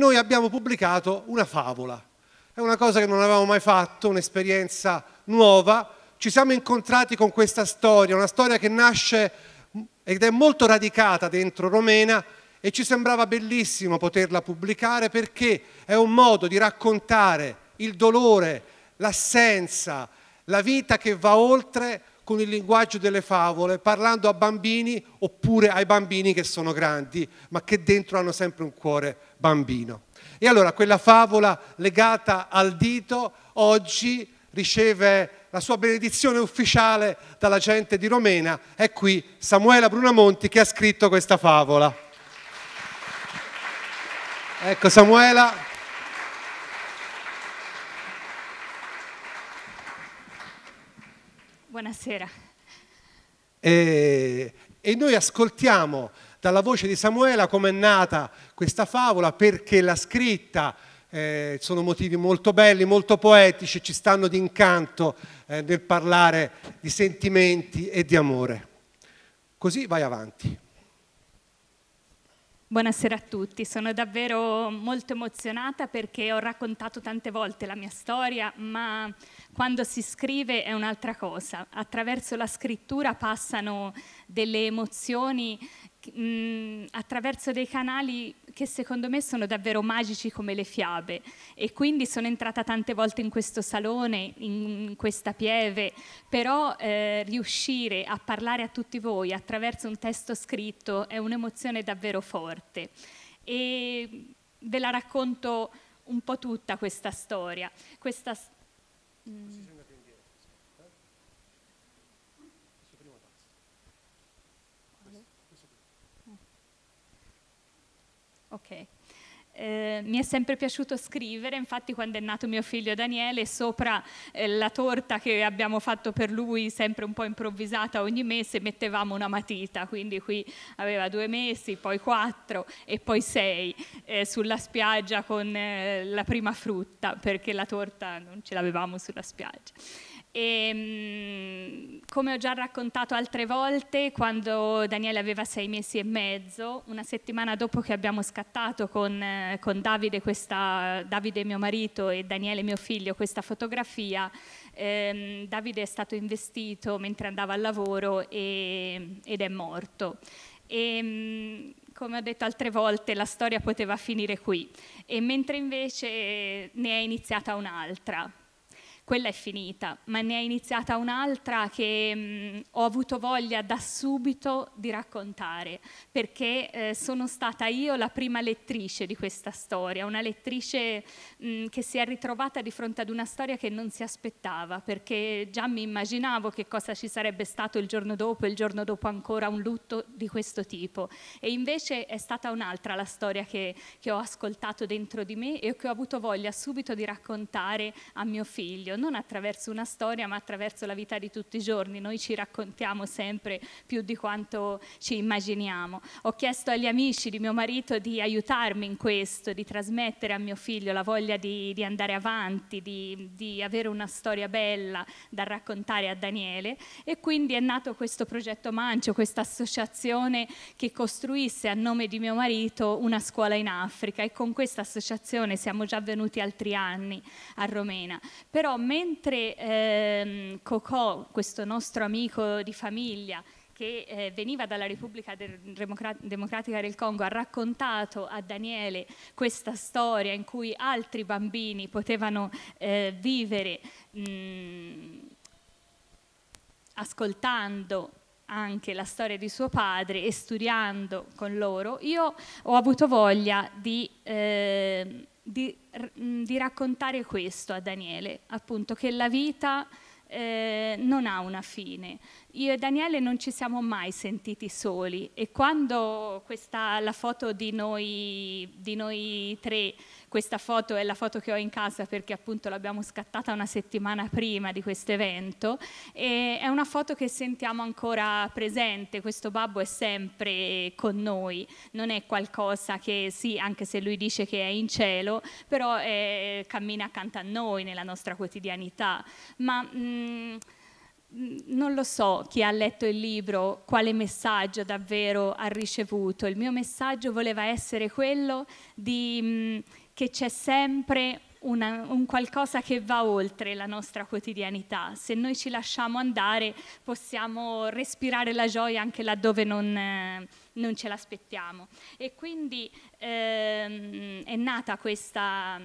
noi abbiamo pubblicato una favola. È una cosa che non avevamo mai fatto, un'esperienza nuova. Ci siamo incontrati con questa storia, una storia che nasce ed è molto radicata dentro Romena e ci sembrava bellissimo poterla pubblicare perché è un modo di raccontare il dolore, l'assenza, la vita che va oltre con il linguaggio delle favole, parlando a bambini oppure ai bambini che sono grandi, ma che dentro hanno sempre un cuore bambino. E allora quella favola legata al dito oggi riceve la sua benedizione ufficiale dalla gente di Romena. È qui Samuela Brunamonti che ha scritto questa favola. Ecco Samuela. Buonasera. E, eh, e noi ascoltiamo dalla voce di Samuela come è nata questa favola, perché l'ha scritta, eh, sono motivi molto belli, molto poetici, ci stanno d'incanto eh, nel parlare di sentimenti e di amore. Così vai avanti. Buonasera a tutti, sono davvero molto emozionata perché ho raccontato tante volte la mia storia, ma quando si scrive è un'altra cosa. Attraverso la scrittura passano delle emozioni mh, mm, attraverso dei canali che secondo me sono davvero magici come le fiabe e quindi sono entrata tante volte in questo salone, in questa pieve, però eh, riuscire a parlare a tutti voi attraverso un testo scritto è un'emozione davvero forte e ve la racconto un po' tutta questa storia. Questa... Mh, mm, Ok. Eh, mi è sempre piaciuto scrivere, infatti quando è nato mio figlio Daniele, sopra eh, la torta che abbiamo fatto per lui, sempre un po' improvvisata ogni mese, mettevamo una matita, quindi qui aveva due mesi, poi quattro e poi sei, eh, sulla spiaggia con eh, la prima frutta, perché la torta non ce l'avevamo sulla spiaggia. E, ehm, come ho già raccontato altre volte, quando Daniele aveva sei mesi e mezzo, una settimana dopo che abbiamo scattato con, con Davide, questa, Davide, mio marito e Daniele mio figlio questa fotografia, ehm, Davide è stato investito mentre andava al lavoro e, ed è morto. E, ehm, come ho detto altre volte, la storia poteva finire qui, e mentre invece ne è iniziata un'altra quella è finita, ma ne è iniziata un'altra che mh, mm, ho avuto voglia da subito di raccontare, perché eh, sono stata io la prima lettrice di questa storia, una lettrice mh, mm, che si è ritrovata di fronte ad una storia che non si aspettava, perché già mi immaginavo che cosa ci sarebbe stato il giorno dopo, il giorno dopo ancora un lutto di questo tipo. E invece è stata un'altra la storia che, che ho ascoltato dentro di me e che ho avuto voglia subito di raccontare a mio figlio non attraverso una storia ma attraverso la vita di tutti i giorni, noi ci raccontiamo sempre più di quanto ci immaginiamo. Ho chiesto agli amici di mio marito di aiutarmi in questo, di trasmettere a mio figlio la voglia di, di andare avanti, di, di avere una storia bella da raccontare a Daniele e quindi è nato questo progetto Mancio, questa associazione che costruisse a nome di mio marito una scuola in Africa e con questa associazione siamo già venuti altri anni a Romena. Però mentre ehm, Cocò, questo nostro amico di famiglia, che eh, veniva dalla Repubblica Democratica del Congo, ha raccontato a Daniele questa storia in cui altri bambini potevano eh, vivere mh, mhmm, ascoltando anche la storia di suo padre e studiando con loro, io ho avuto voglia di eh, di, mm, di raccontare questo a Daniele, appunto che la vita eh, non ha una fine, io e Daniele non ci siamo mai sentiti soli e quando questa, la foto di noi, di noi, tre, questa foto è la foto che ho in casa perché appunto l'abbiamo scattata una settimana prima di questo evento, è una foto che sentiamo ancora presente, questo babbo è sempre con noi, non è qualcosa che sì, anche se lui dice che è in cielo, però è, eh, cammina accanto a noi nella nostra quotidianità. Ma, mh, mm, non lo so chi ha letto il libro quale messaggio davvero ha ricevuto. Il mio messaggio voleva essere quello di, mh, mm, che c'è sempre una, un qualcosa che va oltre la nostra quotidianità. Se noi ci lasciamo andare possiamo respirare la gioia anche laddove non, eh, non ce l'aspettiamo. E quindi ehm, è nata questa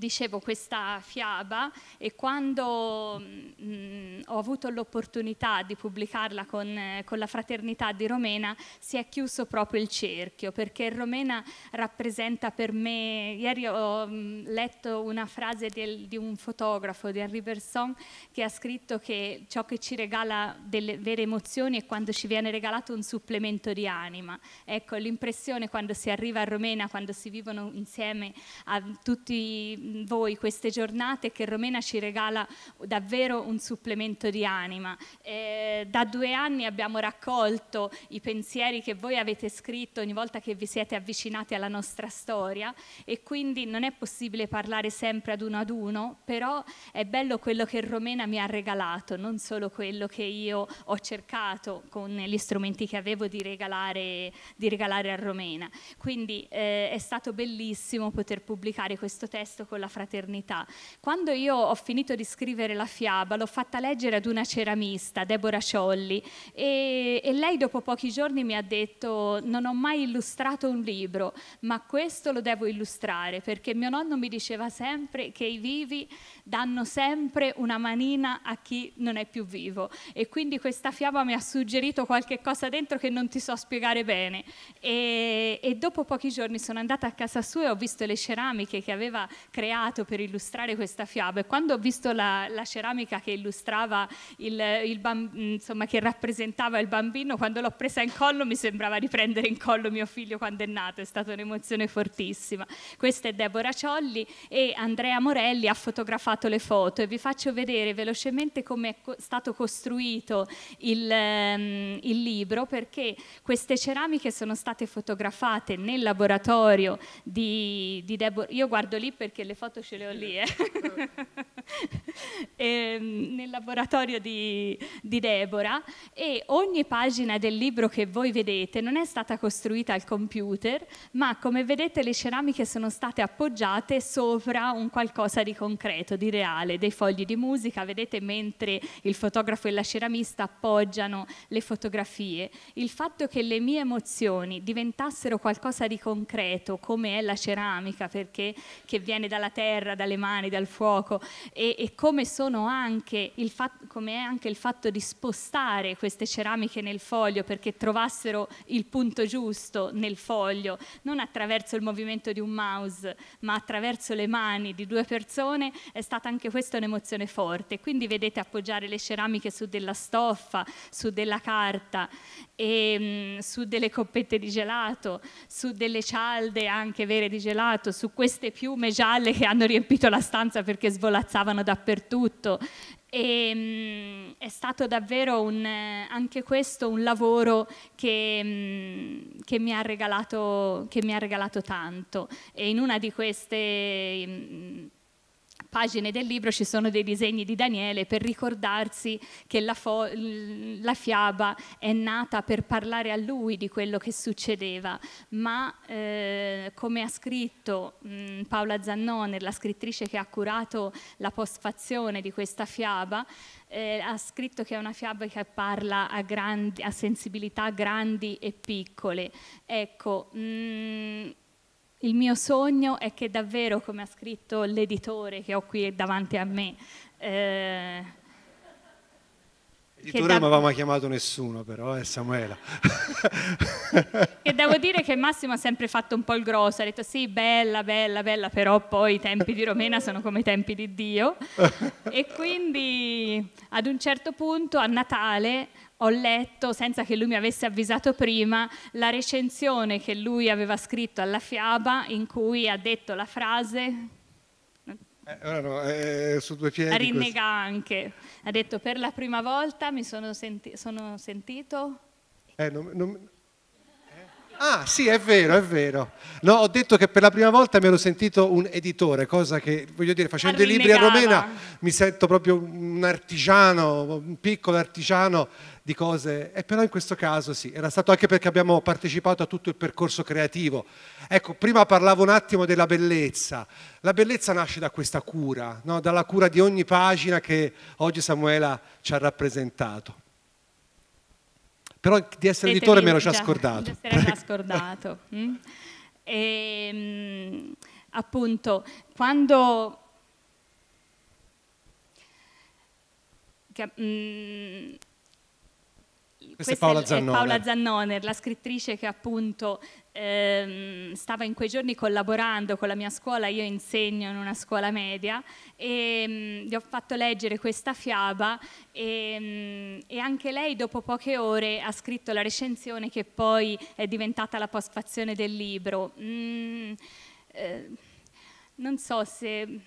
dicevo questa fiaba e quando mh, mm, ho avuto l'opportunità di pubblicarla con, con, la fraternità di Romena si è chiuso proprio il cerchio perché Romena rappresenta per me, ieri ho mh, mm, letto una frase del, di un fotografo, di Henri Berson, che ha scritto che ciò che ci regala delle vere emozioni è quando ci viene regalato un supplemento di anima. Ecco, l'impressione quando si arriva a Romena, quando si vivono insieme a tutti voi queste giornate che Romena ci regala davvero un supplemento di anima. Eh, da due anni abbiamo raccolto i pensieri che voi avete scritto ogni volta che vi siete avvicinati alla nostra storia e quindi non è possibile parlare sempre ad uno ad uno, però è bello quello che Romena mi ha regalato, non solo quello che io ho cercato con gli strumenti che avevo di regalare, di regalare a Romena. Quindi eh, è stato bellissimo poter pubblicare questo testo con la fraternità. Quando io ho finito di scrivere la fiaba, l'ho fatta leggere ad una ceramista, Deborah Ciolli, e, e lei dopo pochi giorni mi ha detto non ho mai illustrato un libro, ma questo lo devo illustrare perché mio nonno mi diceva sempre che i vivi danno sempre una manina a chi non è più vivo e quindi questa fiaba mi ha suggerito qualche cosa dentro che non ti so spiegare bene e, e dopo pochi giorni sono andata a casa sua e ho visto le ceramiche che aveva creato creato per illustrare questa fiaba e quando ho visto la, la ceramica che illustrava il, il mm, insomma che rappresentava il bambino, quando l'ho presa in collo mi sembrava di prendere in collo mio figlio quando è nato, è stata un'emozione fortissima. Questa è Deborah Ciolli e Andrea Morelli ha fotografato le foto e vi faccio vedere velocemente come è co stato costruito il, um, il libro perché queste ceramiche sono state fotografate nel laboratorio di, di Deborah. Io guardo lì perché le foto ce le ho lì, eh. e, ehm, nel laboratorio di, di Deborah e ogni pagina del libro che voi vedete non è stata costruita al computer, ma come vedete le ceramiche sono state appoggiate sopra un qualcosa di concreto, di reale, dei fogli di musica, vedete mentre il fotografo e la ceramista appoggiano le fotografie. Il fatto che le mie emozioni diventassero qualcosa di concreto, come è la ceramica, perché che viene dalla dalla terra, dalle mani, dal fuoco e, e come, fatto, come, è anche il fatto di spostare queste ceramiche nel foglio perché trovassero il punto giusto nel foglio, non attraverso il movimento di un mouse, ma attraverso le mani di due persone, è stata anche questa un'emozione forte. Quindi vedete appoggiare le ceramiche su della stoffa, su della carta, e, ehm, mh, su delle coppette di gelato, su delle cialde anche vere di gelato, su queste piume gialle squadre che hanno riempito la stanza perché svolazzavano dappertutto. E, mm, è stato davvero un, eh, anche questo un lavoro che, mm, che, mi regalato, che, mi ha regalato, tanto. E in una di queste mm, pagine del libro ci sono dei disegni di Daniele per ricordarsi che la, la fiaba è nata per parlare a lui di quello che succedeva, ma eh, come ha scritto mh, Paola Zannoner, la scrittrice che ha curato la postfazione di questa fiaba, eh, ha scritto che è una fiaba che parla a, grandi, a sensibilità grandi e piccole. Ecco, mh, il mio sogno è che davvero, come ha scritto l'editore che ho qui davanti a me, eh, Editore da... non avevamo chiamato nessuno però, è eh, Samuela. e devo dire che Massimo ha sempre fatto un po' il grosso, ha detto sì, bella, bella, bella, però poi i tempi di Romena sono come i tempi di Dio. e quindi ad un certo punto a Natale ho letto, senza che lui mi avesse avvisato prima, la recensione che lui aveva scritto alla fiaba in cui ha detto la frase... Eh, no, eh, su due piedi. rinnega questo. anche. Ha detto per la prima volta mi sono, senti sono sentito... Eh, non, non, Ah, sì, è vero, è vero. No, ho detto che per la prima volta mi ero sentito un editore, cosa che, voglio dire, facendo Arrinegava. i libri a Romena mi sento proprio un artigiano, un piccolo artigiano di cose. E però in questo caso sì, era stato anche perché abbiamo partecipato a tutto il percorso creativo. Ecco, prima parlavo un attimo della bellezza. La bellezza nasce da questa cura, no? dalla cura di ogni pagina che oggi Samuela ci ha rappresentato. Però di essere editore me l'ho già scordato. Di essere già scordato. Mm? E, ehm, appunto, quando... Che, mm, questa, è, Paola Zannoner. è Paola Zannoner, la scrittrice che appunto ehm, stava in quei giorni collaborando con la mia scuola, io insegno in una scuola media e mh, mm, gli ho fatto leggere questa fiaba e, mh, mm, e, anche lei dopo poche ore ha scritto la recensione che poi è diventata la postfazione del libro. Mm, eh, non so se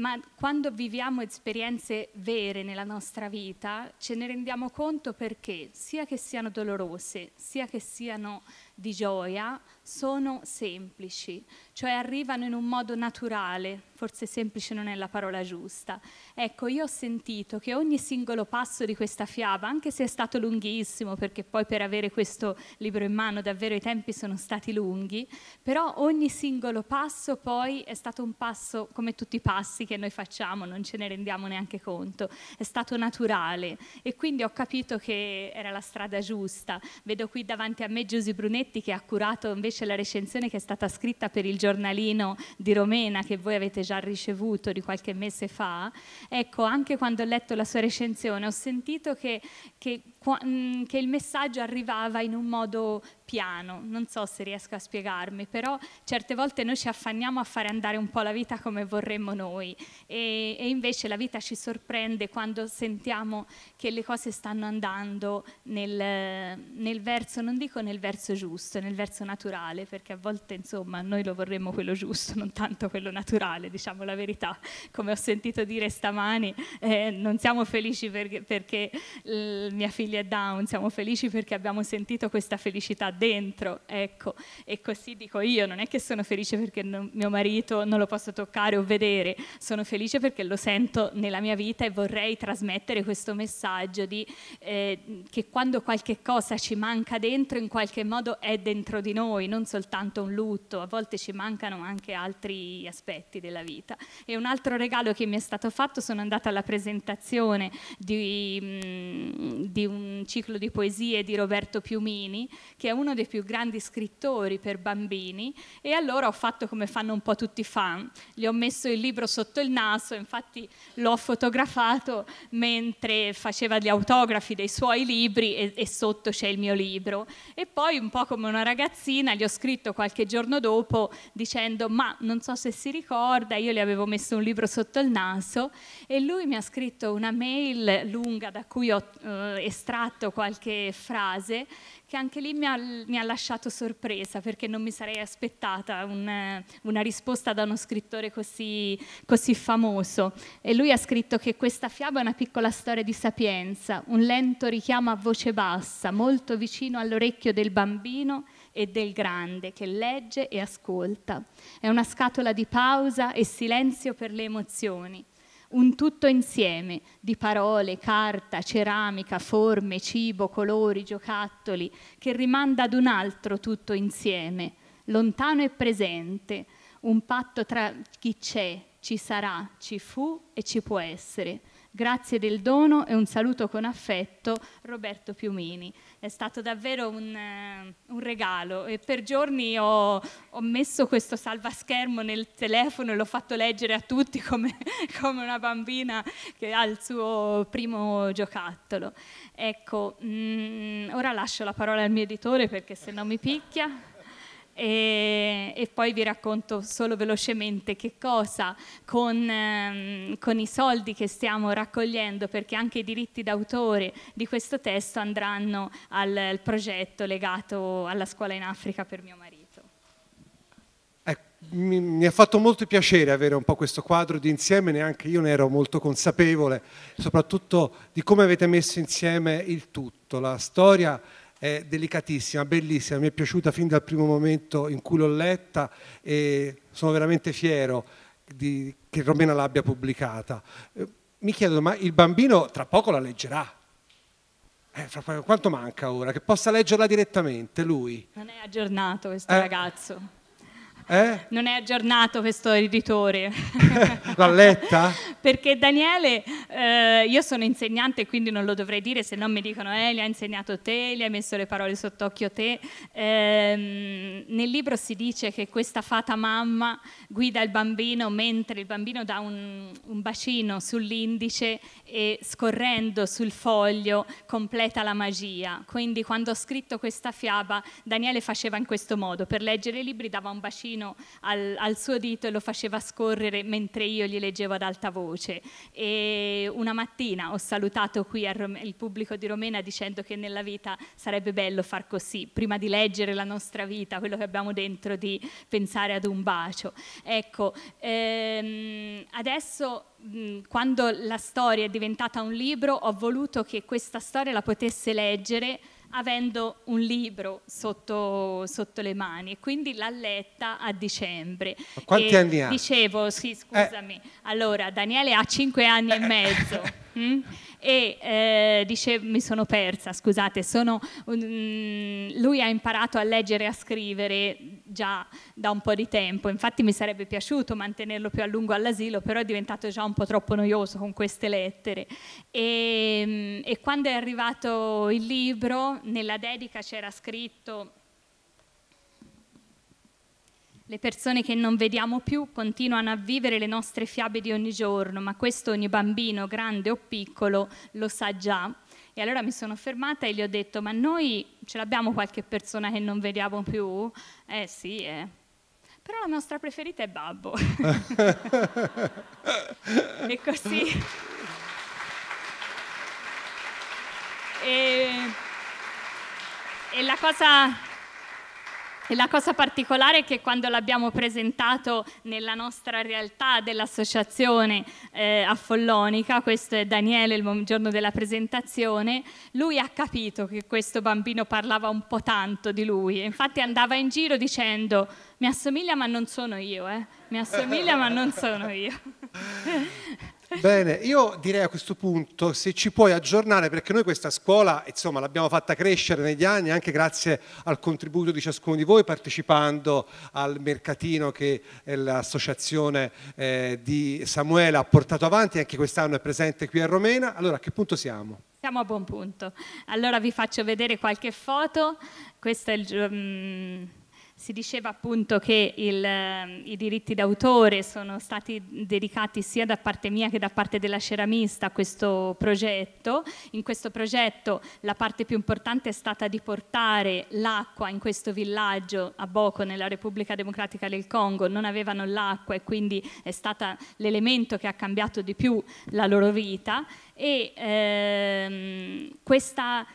ma quando viviamo esperienze vere nella nostra vita ce ne rendiamo conto perché sia che siano dolorose, sia che siano di gioia sono semplici, cioè arrivano in un modo naturale, forse semplice non è la parola giusta. Ecco, io ho sentito che ogni singolo passo di questa fiaba, anche se è stato lunghissimo, perché poi per avere questo libro in mano davvero i tempi sono stati lunghi, però ogni singolo passo poi è stato un passo come tutti i passi che noi facciamo, non ce ne rendiamo neanche conto, è stato naturale e quindi ho capito che era la strada giusta. Vedo qui davanti a me Giuseppe Brunetti Giacometti che ha curato invece la recensione che è stata scritta per il giornalino di Romena che voi avete già ricevuto di qualche mese fa, ecco anche quando ho letto la sua recensione ho sentito che, che Mm, che il messaggio arrivava in un modo piano, non so se riesco a spiegarmi, però certe volte noi ci affanniamo a fare andare un po' la vita come vorremmo noi e, e invece la vita ci sorprende quando sentiamo che le cose stanno andando nel, nel, verso, non dico nel verso giusto, nel verso naturale, perché a volte insomma noi lo vorremmo quello giusto, non tanto quello naturale, diciamo la verità, come ho sentito dire stamani, eh, non siamo felici perché, perché eh, mia figlia famiglie down, siamo felici perché abbiamo sentito questa felicità dentro, ecco, e così dico io, non è che sono felice perché non, mio marito non lo posso toccare o vedere, sono felice perché lo sento nella mia vita e vorrei trasmettere questo messaggio di, eh, che quando qualche cosa ci manca dentro, in qualche modo è dentro di noi, non soltanto un lutto, a volte ci mancano anche altri aspetti della vita. E un altro regalo che mi è stato fatto, sono andata alla presentazione di, mm, di un un ciclo di poesie di Roberto Piumini, che è uno dei più grandi scrittori per bambini, e allora ho fatto come fanno un po' tutti i fan, gli ho messo il libro sotto il naso, infatti l'ho fotografato mentre faceva gli autografi dei suoi libri e, e sotto c'è il mio libro. E poi un po' come una ragazzina gli ho scritto qualche giorno dopo dicendo ma non so se si ricorda, io gli avevo messo un libro sotto il naso e lui mi ha scritto una mail lunga da cui ho eh, estratto estratto, qualche frase, che anche lì mi ha, mi ha lasciato sorpresa perché non mi sarei aspettata un, una risposta da uno scrittore così, così famoso. E lui ha scritto che questa fiaba è una piccola storia di sapienza, un lento richiamo a voce bassa, molto vicino all'orecchio del bambino e del grande che legge e ascolta. È una scatola di pausa e silenzio per le emozioni un tutto insieme di parole, carta, ceramica, forme, cibo, colori, giocattoli, che rimanda ad un altro tutto insieme, lontano e presente, un patto tra chi c'è, ci sarà, ci fu e ci può essere, Grazie del dono e un saluto con affetto, Roberto Piumini. È stato davvero un, uh, un regalo e per giorni ho, ho, messo questo salvaschermo nel telefono e l'ho fatto leggere a tutti come, come, una bambina che ha il suo primo giocattolo. Ecco, mh, mm, ora lascio la parola al mio editore perché se no mi picchia e, e, poi vi racconto solo velocemente che cosa con, ehm, con, i soldi che stiamo raccogliendo, perché anche i diritti d'autore di questo testo andranno al, al, progetto legato alla scuola in Africa per mio marito. Eh, mi, mi ha fatto molto piacere avere un po' questo quadro di insieme, neanche io ne ero molto consapevole, soprattutto di come avete messo insieme il tutto, la storia è delicatissima, bellissima, mi è piaciuta fin dal primo momento in cui l'ho letta e sono veramente fiero di, che Romena l'abbia pubblicata. Eh, mi chiedo, ma il bambino tra poco la leggerà? Eh, fra, quanto manca ora? Che possa leggerla direttamente lui? Non è aggiornato questo eh. ragazzo. Eh? Non è aggiornato questo editore. L'ha letta? Perché Daniele, eh, io sono insegnante quindi non lo dovrei dire, se non mi dicono eh, gli ha insegnato te, gli hai messo le parole sott'occhio te. Eh, nel libro si dice che questa fata mamma guida il bambino mentre il bambino dà un, un bacino sull'indice e scorrendo sul foglio completa la magia. Quindi quando ho scritto questa fiaba Daniele faceva in questo modo, per leggere i libri dava un bacino vicino al, al, suo dito e lo faceva scorrere mentre io gli leggevo ad alta voce. E una mattina ho salutato qui il pubblico di Romena dicendo che nella vita sarebbe bello far così, prima di leggere la nostra vita, quello che abbiamo dentro, di pensare ad un bacio. Ecco, ehm, adesso quando la storia è diventata un libro ho voluto che questa storia la potesse leggere avendo un libro sotto, sotto le mani, quindi l'ha letta a dicembre. Ma quanti e anni ha? Dicevo, sì, eh. scusami, eh. allora Daniele ha cinque anni eh. e eh. mezzo. mm? e eh, dice mi sono persa, scusate, sono, um, lui ha imparato a leggere e a scrivere già da un po' di tempo, infatti mi sarebbe piaciuto mantenerlo più a lungo all'asilo, però è diventato già un po' troppo noioso con queste lettere. E, mm, e quando è arrivato il libro, nella dedica c'era scritto le persone che non vediamo più continuano a vivere le nostre fiabe di ogni giorno, ma questo ogni bambino, grande o piccolo, lo sa già. E allora mi sono fermata e gli ho detto, ma noi ce l'abbiamo qualche persona che non vediamo più? Eh sì, eh. Però la nostra preferita è Babbo. e così... E... E la cosa e la cosa particolare è che quando l'abbiamo presentato nella nostra realtà dell'associazione eh, affollonica, questo è Daniele il giorno della presentazione, lui ha capito che questo bambino parlava un po' tanto di lui, infatti andava in giro dicendo mi assomiglia ma non sono io, eh? mi assomiglia ma non sono io. Bene, io direi a questo punto se ci puoi aggiornare, perché noi questa scuola insomma, l'abbiamo fatta crescere negli anni anche grazie al contributo di ciascuno di voi partecipando al mercatino che eh, l'associazione eh, di Samuele ha portato avanti, anche quest'anno è presente qui a Romena. Allora a che punto siamo? Siamo a buon punto. Allora vi faccio vedere qualche foto. Questo è il... Um si diceva appunto che il, ehm, i diritti d'autore sono stati dedicati sia da parte mia che da parte della ceramista a questo progetto. In questo progetto la parte più importante è stata di portare l'acqua in questo villaggio a Boko nella Repubblica Democratica del Congo. Non avevano l'acqua e quindi è stato l'elemento che ha cambiato di più la loro vita. E ehm, questa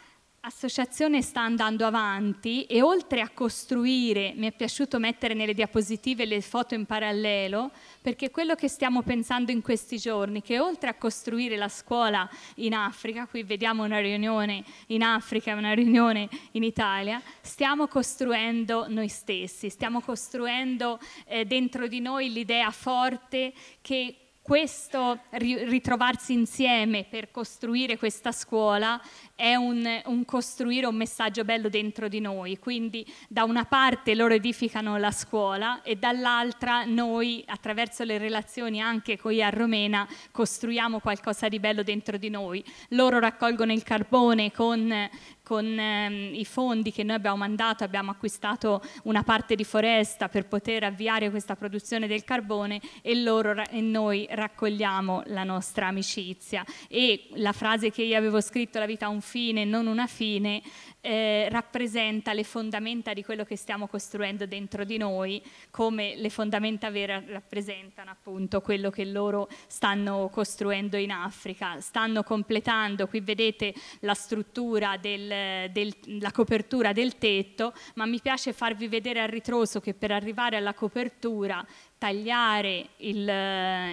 associazione sta andando avanti e oltre a costruire, mi è piaciuto mettere nelle diapositive le foto in parallelo, perché quello che stiamo pensando in questi giorni, che oltre a costruire la scuola in Africa, qui vediamo una riunione in Africa e una riunione in Italia, stiamo costruendo noi stessi, stiamo costruendo eh, dentro di noi l'idea forte che questo ritrovarsi insieme per costruire questa scuola è un, un costruire un messaggio bello dentro di noi, quindi da una parte loro edificano la scuola e dall'altra noi attraverso le relazioni anche qui a Romena costruiamo qualcosa di bello dentro di noi. Loro raccolgono il carbone con con ehm, i fondi che noi abbiamo mandato abbiamo acquistato una parte di foresta per poter avviare questa produzione del carbone e, loro, e noi raccogliamo la nostra amicizia. E la frase che io avevo scritto, la vita ha un fine, non una fine, eh, rappresenta le fondamenta di quello che stiamo costruendo dentro di noi, come le fondamenta vere rappresentano appunto quello che loro stanno costruendo in Africa. Stanno completando, qui vedete la struttura, del, del, la copertura del tetto, ma mi piace farvi vedere al ritroso che per arrivare alla copertura tagliare il,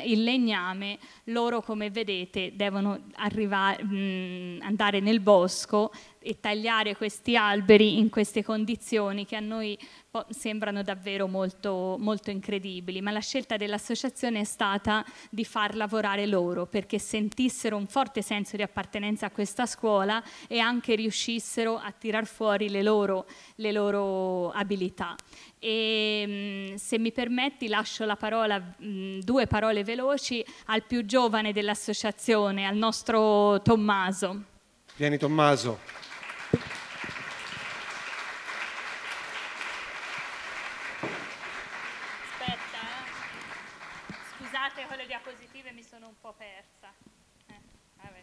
il, legname, loro come vedete devono arrivare, mh, mm, andare nel bosco, e tagliare questi alberi in queste condizioni che a noi sembrano davvero molto, molto incredibili, ma la scelta dell'associazione è stata di far lavorare loro perché sentissero un forte senso di appartenenza a questa scuola e anche riuscissero a tirar fuori le loro, le loro abilità. E, ehm, se mi permetti lascio la parola, due parole veloci, al più giovane dell'associazione, al nostro Tommaso. Vieni Tommaso. Scusate con le diapositive mi sono un po' persa. Eh, vabbè.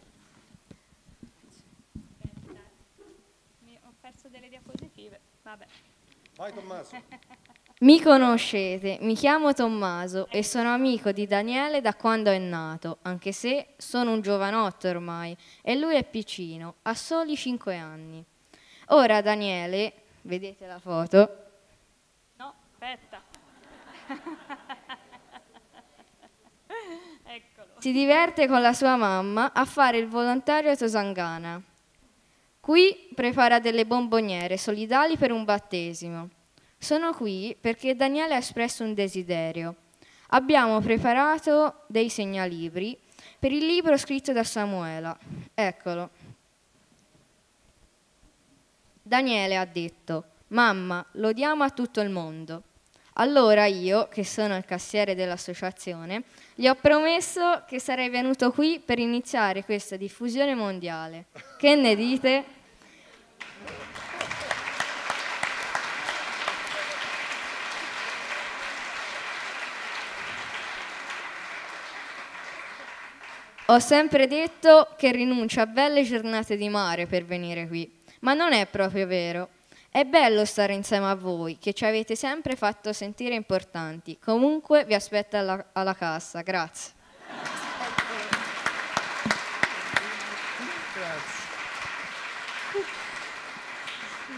Mi ho perso delle diapositive. Vabbè. Vai Tommaso. Mi conoscete, mi chiamo Tommaso e eh. sono amico di Daniele da quando è nato, anche se sono un giovanotto ormai e lui è piccino, ha soli 5 anni. Ora Daniele, vedete la foto? No, aspetta. Si diverte con la sua mamma a fare il volontario a Tosangana. Qui prepara delle bomboniere solidali per un battesimo. Sono qui perché Daniele ha espresso un desiderio. Abbiamo preparato dei segnalibri per il libro scritto da Samuela. Eccolo. Daniele ha detto, mamma, lo diamo a tutto il mondo. Allora io, che sono il cassiere dell'associazione, gli ho promesso che sarei venuto qui per iniziare questa diffusione mondiale. Che ne dite? Ho sempre detto che rinuncio a belle giornate di mare per venire qui, ma non è proprio vero. È bello stare insieme a voi, che ci avete sempre fatto sentire importanti. Comunque vi aspetto alla, alla cassa. Grazie.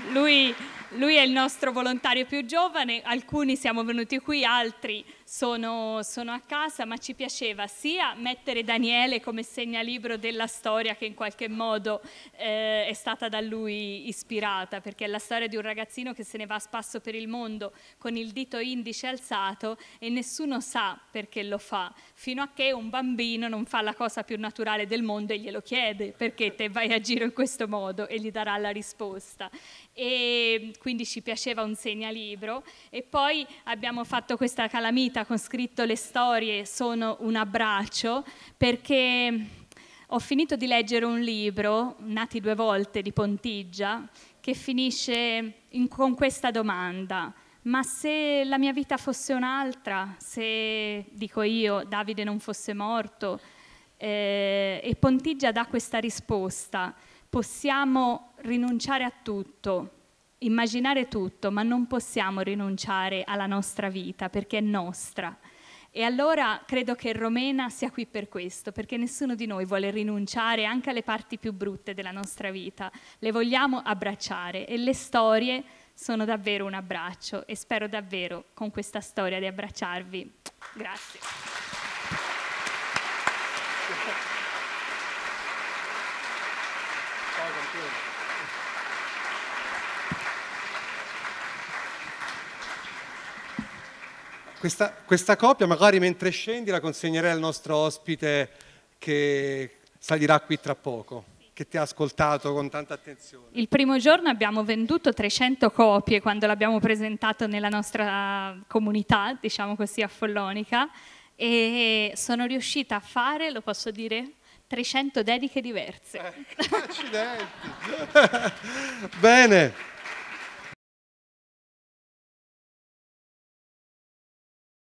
Lui, lui è il nostro volontario più giovane, alcuni siamo venuti qui, altri sono, sono, a casa, ma ci piaceva sia mettere Daniele come segnalibro della storia che in qualche modo eh, è stata da lui ispirata, perché è la storia di un ragazzino che se ne va a spasso per il mondo con il dito indice alzato e nessuno sa perché lo fa, fino a che un bambino non fa la cosa più naturale del mondo e glielo chiede perché te vai a giro in questo modo e gli darà la risposta. E quindi ci piaceva un segnalibro e poi abbiamo fatto questa calamita carta con scritto le storie sono un abbraccio perché ho finito di leggere un libro, Nati due volte, di Pontigia, che finisce in, con questa domanda. Ma se la mia vita fosse un'altra, se, dico io, Davide non fosse morto, eh, e Pontigia dà questa risposta, possiamo rinunciare a tutto, immaginare tutto, ma non possiamo rinunciare alla nostra vita perché è nostra. E allora credo che Romena sia qui per questo, perché nessuno di noi vuole rinunciare anche alle parti più brutte della nostra vita, le vogliamo abbracciare e le storie sono davvero un abbraccio e spero davvero con questa storia di abbracciarvi. Grazie. Grazie. Questa, questa copia magari mentre scendi la consegnerei al nostro ospite che salirà qui tra poco che ti ha ascoltato con tanta attenzione. Il primo giorno abbiamo venduto 300 copie quando l'abbiamo presentato nella nostra comunità, diciamo così, a Follonica e sono riuscita a fare, lo posso dire, 300 dediche diverse. Eh, accidenti! Bene!